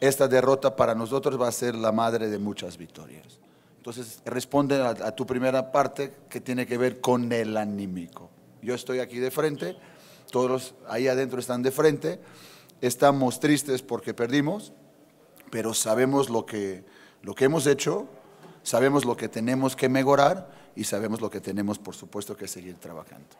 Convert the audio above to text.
esta derrota para nosotros va a ser la madre de muchas victorias. Entonces, responde a, tu primera parte que tiene que ver con el anímico. Yo estoy aquí de frente, todos ahí adentro están de frente, estamos tristes porque perdimos, pero sabemos lo que, lo que hemos hecho, sabemos lo que tenemos que mejorar y sabemos lo que tenemos, por supuesto, que seguir trabajando.